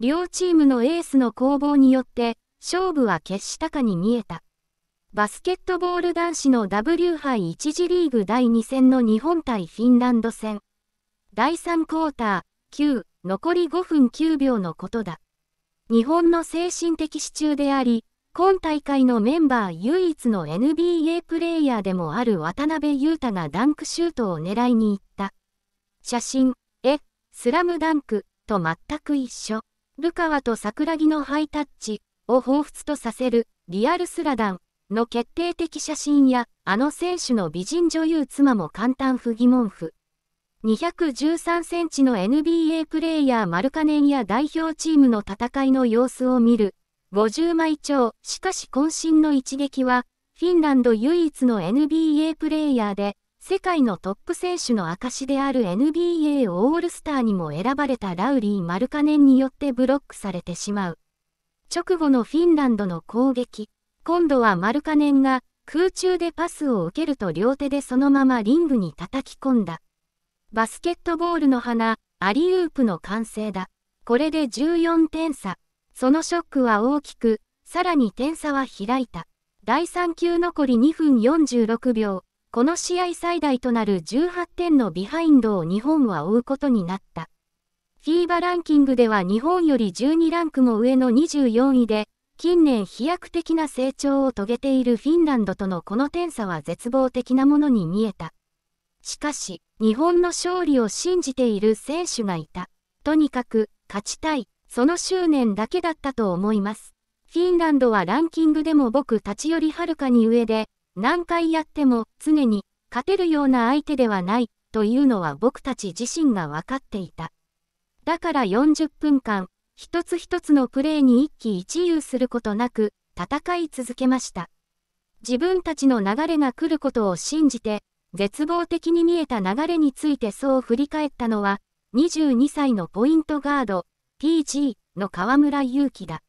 両チームのエースの攻防によって、勝負は決したかに見えた。バスケットボール男子の W 杯1次リーグ第2戦の日本対フィンランド戦。第3クォーター、9、残り5分9秒のことだ。日本の精神的支柱であり、今大会のメンバー唯一の NBA プレイヤーでもある渡辺裕太がダンクシュートを狙いに行った。写真、え、スラムダンクと全く一緒。ルカワと桜木のハイタッチを彷彿とさせるリアルスラダンの決定的写真やあの選手の美人女優妻も簡単不疑問符。213センチの NBA プレーヤーマルカネンや代表チームの戦いの様子を見る。50枚超、しかし渾身の一撃は、フィンランド唯一の NBA プレーヤーで、世界のトップ選手の証である NBA オールスターにも選ばれたラウリー・マルカネンによってブロックされてしまう。直後のフィンランドの攻撃。今度はマルカネンが空中でパスを受けると両手でそのままリングに叩き込んだ。バスケットボールの花、アリウープの完成だ。これで14点差。そのショックは大きく、さらに点差は開いた。第3球残り2分46秒。この試合最大となる18点のビハインドを日本は追うことになった。FIBA ランキングでは日本より12ランクも上の24位で、近年飛躍的な成長を遂げているフィンランドとのこの点差は絶望的なものに見えた。しかし、日本の勝利を信じている選手がいた。とにかく、勝ちたい、その執念だけだったと思います。フィンランドはランキングでも僕たちよりはるかに上で、何回やっても常に勝てるような相手ではないというのは僕たち自身が分かっていた。だから40分間、一つ一つのプレーに一喜一憂することなく戦い続けました。自分たちの流れが来ることを信じて、絶望的に見えた流れについてそう振り返ったのは、22歳のポイントガード、PG の河村勇輝だ。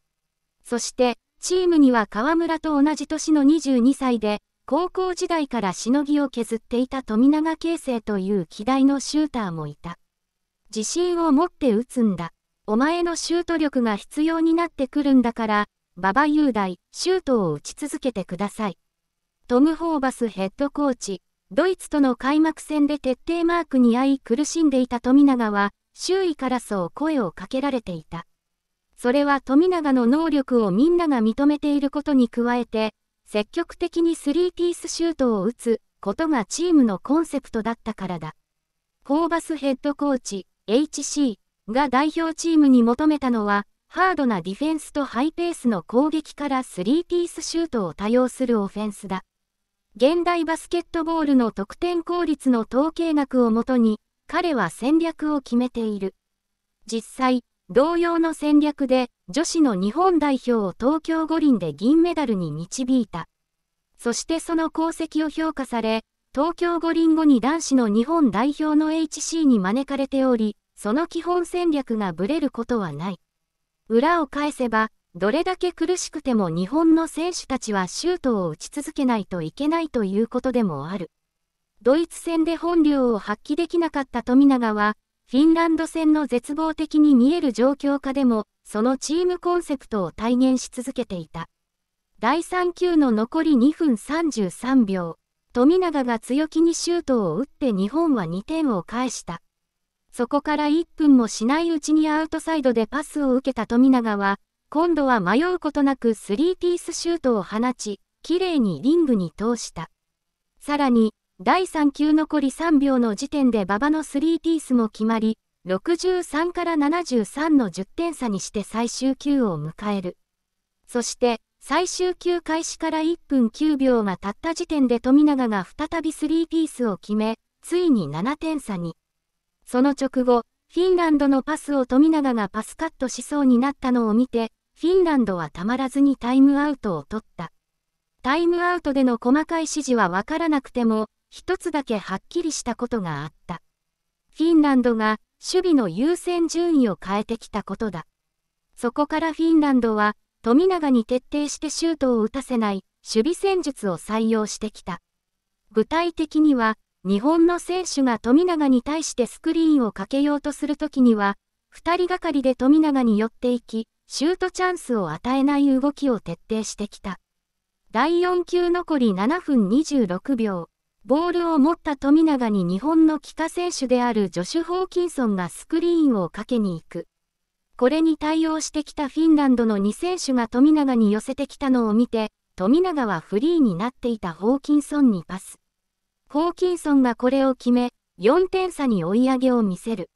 そして、チームには河村と同じ年の22歳で、高校時代からしのぎを削っていた富永啓生という希代のシューターもいた。自信を持って打つんだ。お前のシュート力が必要になってくるんだから、馬場雄大、シュートを打ち続けてください。トム・ホーバスヘッドコーチ、ドイツとの開幕戦で徹底マークに遭い苦しんでいた富永は、周囲からそう声をかけられていた。それは富永の能力をみんなが認めていることに加えて、積極的にスリーピースシュートを打つことがチームのコンセプトだったからだ。ホーバスヘッドコーチ、HC が代表チームに求めたのは、ハードなディフェンスとハイペースの攻撃からスリーピースシュートを多用するオフェンスだ。現代バスケットボールの得点効率の統計学をもとに、彼は戦略を決めている。実際、同様の戦略で女子の日本代表を東京五輪で銀メダルに導いた。そしてその功績を評価され、東京五輪後に男子の日本代表の HC に招かれており、その基本戦略がぶれることはない。裏を返せば、どれだけ苦しくても日本の選手たちはシュートを打ち続けないといけないということでもある。ドイツ戦で本領を発揮できなかった富永は、フィンランド戦の絶望的に見える状況下でも、そのチームコンセプトを体現し続けていた。第3球の残り2分33秒、富永が強気にシュートを打って日本は2点を返した。そこから1分もしないうちにアウトサイドでパスを受けた富永は、今度は迷うことなくスリーピースシュートを放ち、綺麗にリングに通した。さらに、第3球残り3秒の時点で馬場のスリーピースも決まり、63から73の10点差にして最終球を迎える。そして、最終球開始から1分9秒が経った時点で富永が再びスリーピースを決め、ついに7点差に。その直後、フィンランドのパスを富永がパスカットしそうになったのを見て、フィンランドはたまらずにタイムアウトを取った。タイムアウトでの細かい指示はわからなくても、一つだけはっきりしたことがあった。フィンランドが守備の優先順位を変えてきたことだ。そこからフィンランドは富永に徹底してシュートを打たせない守備戦術を採用してきた。具体的には日本の選手が富永に対してスクリーンをかけようとするときには2人がかりで富永に寄っていきシュートチャンスを与えない動きを徹底してきた。第4球残り7分26秒。ボールを持った富永に日本の帰化選手であるジョシュ・ホーキンソンがスクリーンをかけに行く。これに対応してきたフィンランドの2選手が富永に寄せてきたのを見て、富永はフリーになっていたホーキンソンにパス。ホーキンソンがこれを決め、4点差に追い上げを見せる。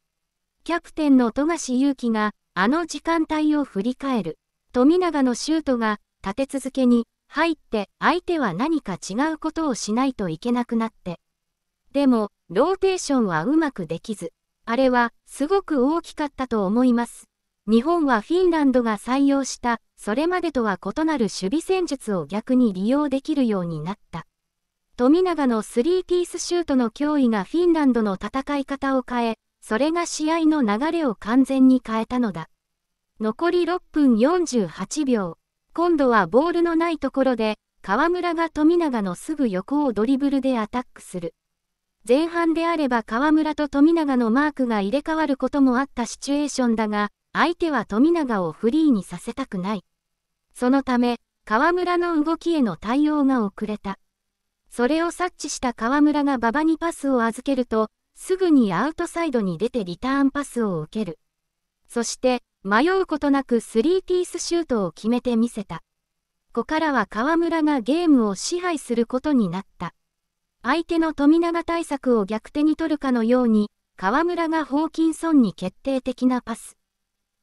キャプテンの富樫勇樹が、あの時間帯を振り返る。富永のシュートが、立て続けに、入って相手は何か違うことをしないといけなくなって。でも、ローテーションはうまくできず、あれはすごく大きかったと思います。日本はフィンランドが採用した、それまでとは異なる守備戦術を逆に利用できるようになった。富永のスリーピースシュートの脅威がフィンランドの戦い方を変え、それが試合の流れを完全に変えたのだ。残り6分48秒。今度はボールのないところで、河村が富永のすぐ横をドリブルでアタックする。前半であれば河村と富永のマークが入れ替わることもあったシチュエーションだが、相手は富永をフリーにさせたくない。そのため、河村の動きへの対応が遅れた。それを察知した河村が馬場にパスを預けると、すぐにアウトサイドに出てリターンパスを受ける。そして、迷うことなくスリーピースシュートを決めてみせた。ここからは河村がゲームを支配することになった。相手の富永対策を逆手に取るかのように、河村がホーキンソンに決定的なパス。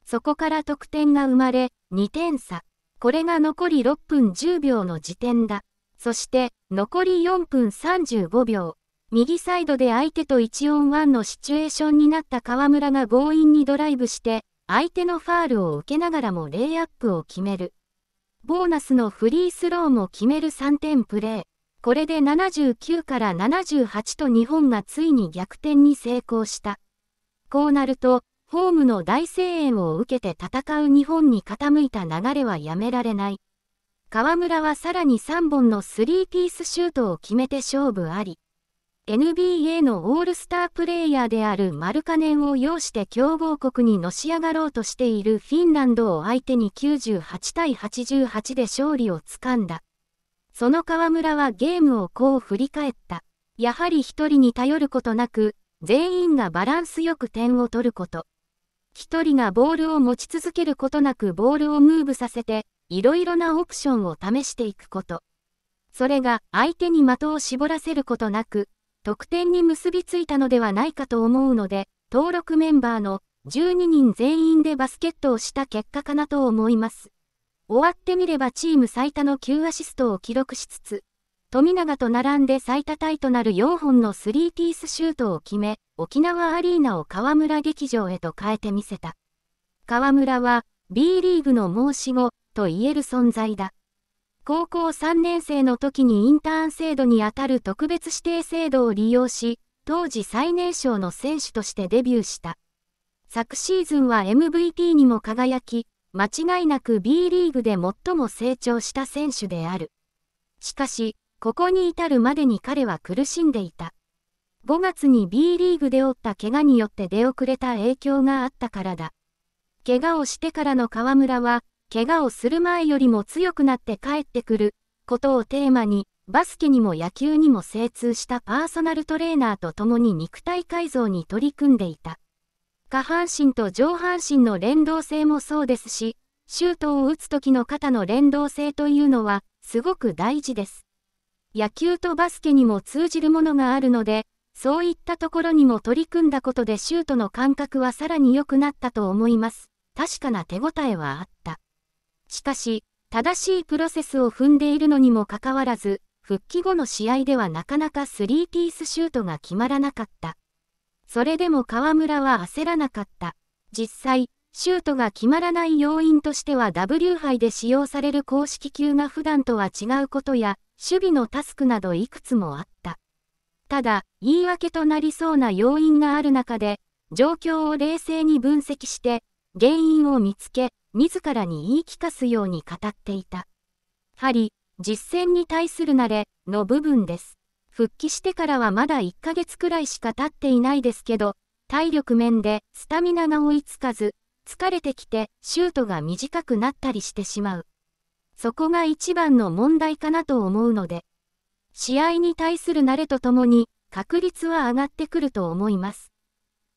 そこから得点が生まれ、2点差。これが残り6分10秒の時点だ。そして、残り4分35秒。右サイドで相手と1オン1のシチュエーションになった河村が強引にドライブして、相手のファールを受けながらもレイアップを決める。ボーナスのフリースローも決める3点プレー。これで79から78と日本がついに逆転に成功した。こうなると、ホームの大声援を受けて戦う日本に傾いた流れはやめられない。河村はさらに3本のスリーピースシュートを決めて勝負あり。NBA のオールスタープレイヤーであるマルカネンを要して強豪国にのし上がろうとしているフィンランドを相手に98対88で勝利をつかんだ。その河村はゲームをこう振り返った。やはり一人に頼ることなく、全員がバランスよく点を取ること。一人がボールを持ち続けることなくボールをムーブさせて、いろいろなオプションを試していくこと。それが相手に的を絞らせることなく、得点に結びついたのではないかと思うので、登録メンバーの12人全員でバスケットをした結果かなと思います。終わってみればチーム最多の9アシストを記録しつつ、富永と並んで最多タイとなる4本のスリーピースシュートを決め、沖縄アリーナを河村劇場へと変えてみせた。河村は B リーグの申し子と言える存在だ。高校3年生の時にインターン制度にあたる特別指定制度を利用し、当時最年少の選手としてデビューした。昨シーズンは MVP にも輝き、間違いなく B リーグで最も成長した選手である。しかし、ここに至るまでに彼は苦しんでいた。5月に B リーグで負った怪我によって出遅れた影響があったからだ。怪我をしてからの河村は、怪我をする前よりも強くなって帰ってくることをテーマに、バスケにも野球にも精通したパーソナルトレーナーと共に肉体改造に取り組んでいた。下半身と上半身の連動性もそうですし、シュートを打つ時の肩の連動性というのは、すごく大事です。野球とバスケにも通じるものがあるので、そういったところにも取り組んだことでシュートの感覚はさらに良くなったと思います。確かな手応えはあった。しかし、正しいプロセスを踏んでいるのにもかかわらず、復帰後の試合ではなかなかスリーピースシュートが決まらなかった。それでも河村は焦らなかった。実際、シュートが決まらない要因としては W 杯で使用される公式球が普段とは違うことや、守備のタスクなどいくつもあった。ただ、言い訳となりそうな要因がある中で、状況を冷静に分析して、原因を見つけ、自らに言い聞かすように語っていた。針、実践に対する慣れの部分です。復帰してからはまだ1ヶ月くらいしか経っていないですけど、体力面でスタミナが追いつかず、疲れてきてシュートが短くなったりしてしまう。そこが一番の問題かなと思うので、試合に対する慣れとともに確率は上がってくると思います。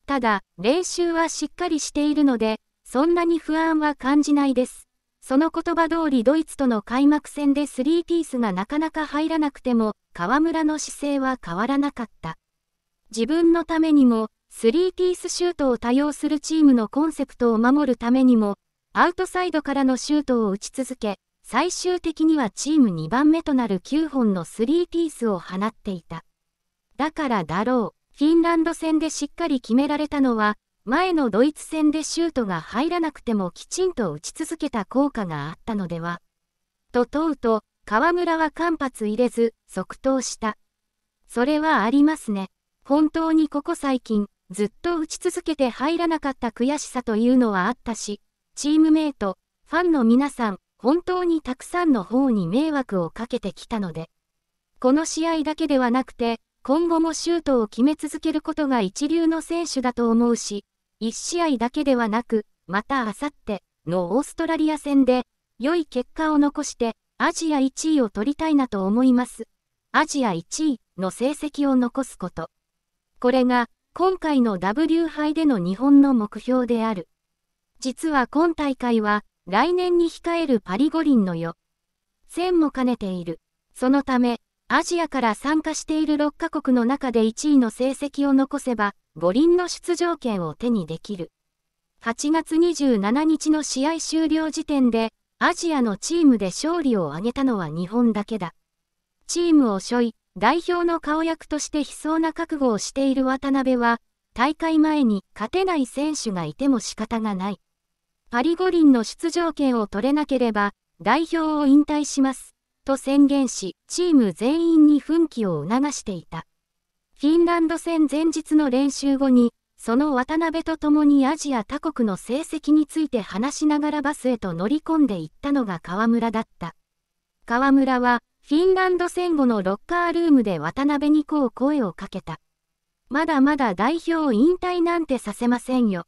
ただ、練習はしっかりしているので、そんなに不安は感じないです。その言葉通りドイツとの開幕戦で3ピースがなかなか入らなくても、河村の姿勢は変わらなかった。自分のためにも、3ピースシュートを多用するチームのコンセプトを守るためにも、アウトサイドからのシュートを打ち続け、最終的にはチーム2番目となる9本の3ピースを放っていた。だからだろう、フィンランド戦でしっかり決められたのは、前のドイツ戦でシュートが入らなくてもきちんと打ち続けた効果があったのでは。と問うと、河村は間髪入れず、即答した。それはありますね。本当にここ最近、ずっと打ち続けて入らなかった悔しさというのはあったし、チームメイト、ファンの皆さん、本当にたくさんの方に迷惑をかけてきたので。この試合だけではなくて、今後もシュートを決め続けることが一流の選手だと思うし、1試合だけではなく、またあさってのオーストラリア戦で、良い結果を残して、アジア1位を取りたいなと思います。アジア1位の成績を残すこと。これが、今回の W 杯での日本の目標である。実は今大会は、来年に控えるパリ五輪の予戦も兼ねている。そのため、アジアから参加している6カ国の中で1位の成績を残せば、五輪の出場権を手にできる。8月27日の試合終了時点で、アジアのチームで勝利を挙げたのは日本だけだ。チームを背負い、代表の顔役として悲壮な覚悟をしている渡辺は、大会前に勝てない選手がいても仕方がない。パリ五輪の出場権を取れなければ、代表を引退します、と宣言し、チーム全員に奮起を促していた。フィンランド戦前日の練習後に、その渡辺と共にアジア他国の成績について話しながらバスへと乗り込んでいったのが河村だった。河村は、フィンランド戦後のロッカールームで渡辺にこう声をかけた。まだまだ代表引退なんてさせませんよ。